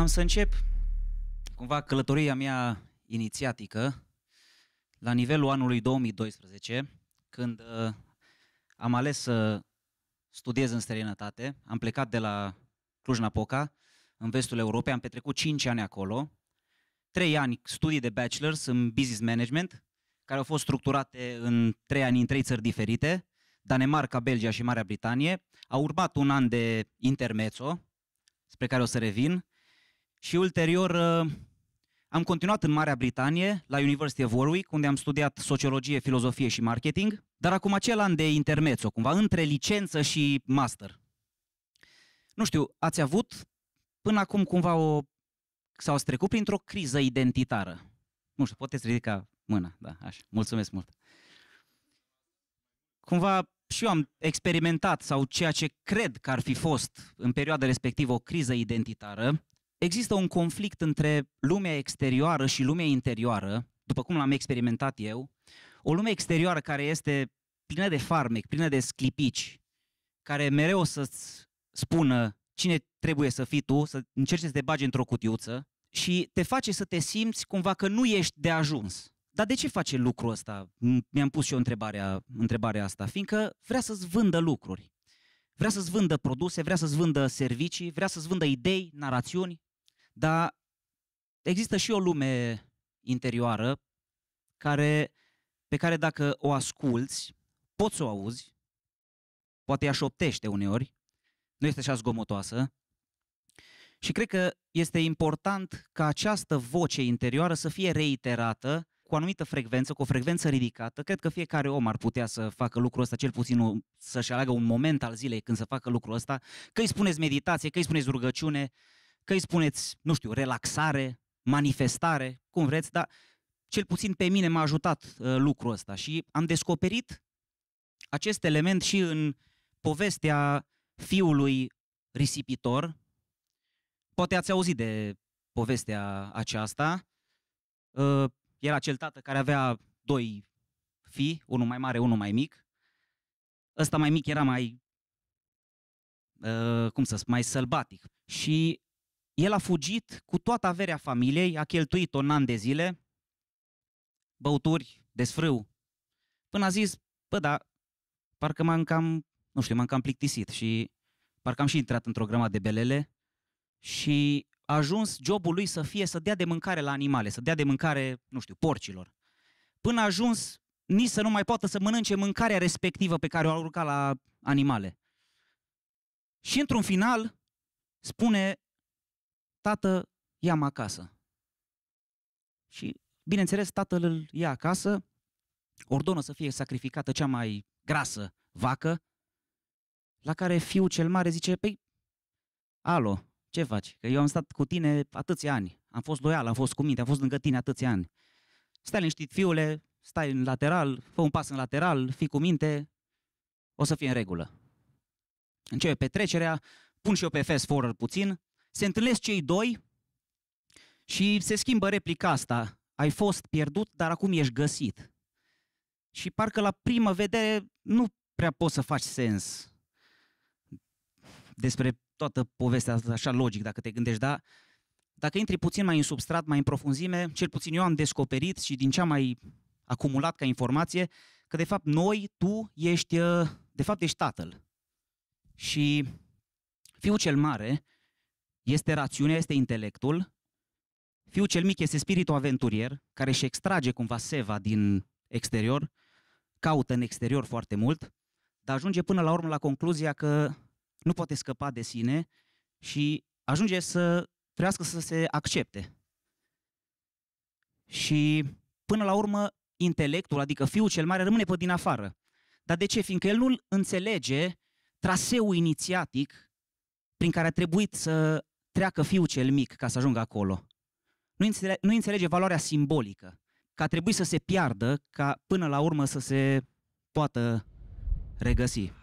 Am să încep cumva călătoria mea inițiatică la nivelul anului 2012, când uh, am ales să studiez în străinătate. Am plecat de la Cluj-Napoca, în vestul Europei, am petrecut 5 ani acolo, 3 ani studii de bachelor's în business management, care au fost structurate în 3 ani în 3 țări diferite, Danemarca, Belgia și Marea Britanie. A urmat un an de intermezzo, spre care o să revin, și ulterior uh, am continuat în Marea Britanie, la University of Warwick, unde am studiat sociologie, filozofie și marketing, dar acum acel an de intermețo, cumva între licență și master. Nu știu, ați avut până acum cumva o... sau ați trecut printr-o criză identitară. Nu știu, puteți ridica mâna, da, așa. Mulțumesc mult. Cumva și eu am experimentat sau ceea ce cred că ar fi fost în perioada respectivă o criză identitară, există un conflict între lumea exterioară și lumea interioară, după cum l-am experimentat eu, o lume exterioară care este plină de farmec, plină de sclipici, care mereu o să-ți spună cine trebuie să fii tu, să încerci să te bagi într-o cutiuță și te face să te simți cumva că nu ești de ajuns. Dar de ce face lucrul ăsta? Mi-am pus și eu întrebarea, întrebarea asta, fiindcă vrea să-ți vândă lucruri. Vrea să-ți vândă produse, vrea să-ți vândă servicii, vrea să-ți vândă idei, narațiuni, dar există și o lume interioară care, pe care dacă o asculți, poți să o auzi, poate ea șoptește uneori, nu este așa zgomotoasă, și cred că este important ca această voce interioară să fie reiterată cu o anumită frecvență, cu o frecvență ridicată. Cred că fiecare om ar putea să facă lucrul ăsta, cel puțin să-și aleagă un moment al zilei când să facă lucrul ăsta, că îi spuneți meditație, că îi spuneți rugăciune, că îi spuneți, nu știu, relaxare, manifestare, cum vreți, dar cel puțin pe mine m-a ajutat uh, lucrul ăsta și am descoperit acest element și în povestea fiului risipitor. Poate ați auzit de povestea aceasta. Uh, era cel tată care avea doi fi unul mai mare, unul mai mic. Ăsta mai mic era mai, uh, cum să spun, mai sălbatic. Și el a fugit cu toată averea familiei, a cheltuit un an de zile, băuturi, desfrâu, până a zis, bă, da, parcă m-am cam, nu știu, m-am cam plictisit și parcă am și intrat într-o grămadă de belele și a ajuns jobul lui să fie să dea de mâncare la animale, să dea de mâncare, nu știu, porcilor. Până a ajuns nici să nu mai poată să mănânce mâncarea respectivă pe care o arunca la animale. Și într-un final spune tată, ia-mă acasă. Și, bineînțeles, tatăl îl ia acasă, ordonă să fie sacrificată cea mai grasă vacă, la care fiul cel mare zice, păi, alo, ce faci? Că eu am stat cu tine atâția ani, am fost loial, am fost cu minte, am fost lângă tine atâția ani. Stai liniștit, fiule, stai în lateral, fă un pas în lateral, fii cu minte, o să fie în regulă. Începe petrecerea, pun și eu pe fast forward puțin, se întâlnesc cei doi și se schimbă replica asta. Ai fost pierdut, dar acum ești găsit. Și parcă la prima vedere nu prea poți să faci sens despre toată povestea asta, așa logic, dacă te gândești, Da. dacă intri puțin mai în substrat, mai în profunzime, cel puțin eu am descoperit și din ce am mai acumulat ca informație, că de fapt noi, tu ești, uh, de fapt ești tatăl. Și fiul cel mare este rațiunea, este intelectul. Fiul cel mic este spiritul aventurier, care își extrage cumva seva din exterior, caută în exterior foarte mult, dar ajunge până la urmă la concluzia că nu poate scăpa de sine și ajunge să trăiască să se accepte. Și până la urmă, intelectul, adică fiul cel mare, rămâne pe din afară. Dar de ce? Fiindcă el nu înțelege traseul inițiatic prin care a trebuit să treacă fiul cel mic ca să ajungă acolo. Nu înțelege, nu înțelege valoarea simbolică, că a trebuit să se piardă ca până la urmă să se poată regăsi.